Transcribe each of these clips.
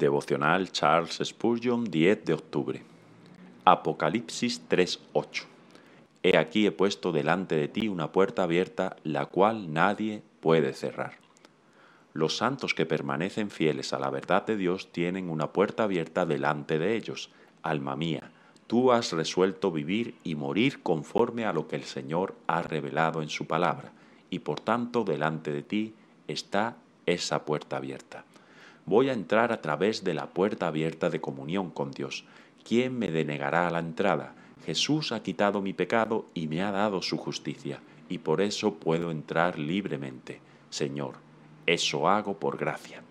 Devocional Charles Spurgeon, 10 de octubre. Apocalipsis 3:8. He aquí he puesto delante de ti una puerta abierta, la cual nadie puede cerrar. Los santos que permanecen fieles a la verdad de Dios tienen una puerta abierta delante de ellos. Alma mía, tú has resuelto vivir y morir conforme a lo que el Señor ha revelado en su palabra, y por tanto delante de ti está esa puerta abierta voy a entrar a través de la puerta abierta de comunión con Dios. ¿Quién me denegará la entrada? Jesús ha quitado mi pecado y me ha dado su justicia, y por eso puedo entrar libremente. Señor, eso hago por gracia.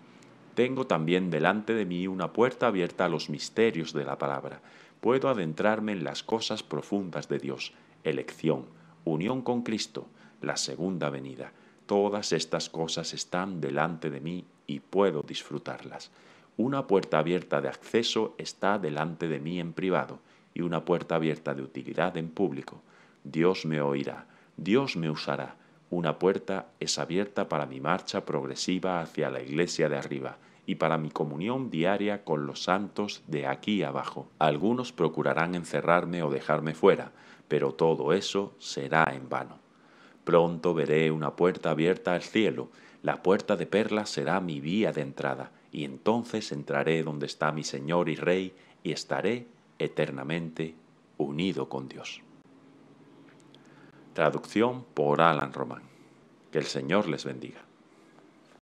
Tengo también delante de mí una puerta abierta a los misterios de la palabra. Puedo adentrarme en las cosas profundas de Dios, elección, unión con Cristo, la segunda venida. Todas estas cosas están delante de mí y puedo disfrutarlas. Una puerta abierta de acceso está delante de mí en privado y una puerta abierta de utilidad en público. Dios me oirá, Dios me usará. Una puerta es abierta para mi marcha progresiva hacia la iglesia de arriba y para mi comunión diaria con los santos de aquí abajo. Algunos procurarán encerrarme o dejarme fuera, pero todo eso será en vano. Pronto veré una puerta abierta al cielo, la puerta de perlas será mi vía de entrada, y entonces entraré donde está mi Señor y Rey, y estaré eternamente unido con Dios. Traducción por Alan Román. Que el Señor les bendiga.